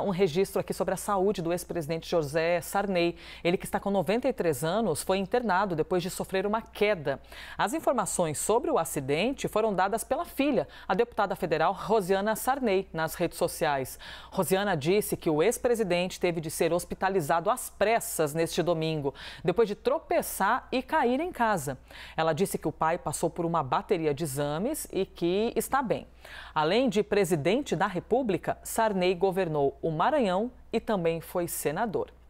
um registro aqui sobre a saúde do ex-presidente José Sarney. Ele que está com 93 anos foi internado depois de sofrer uma queda. As informações sobre o acidente foram dadas pela filha, a deputada federal Rosiana Sarney, nas redes sociais. Rosiana disse que o ex-presidente teve de ser hospitalizado às pressas neste domingo, depois de tropeçar e cair em casa. Ela disse que o pai passou por uma bateria de exames e que está bem. Além de presidente da República, Sarney governou o Maranhão e também foi senador.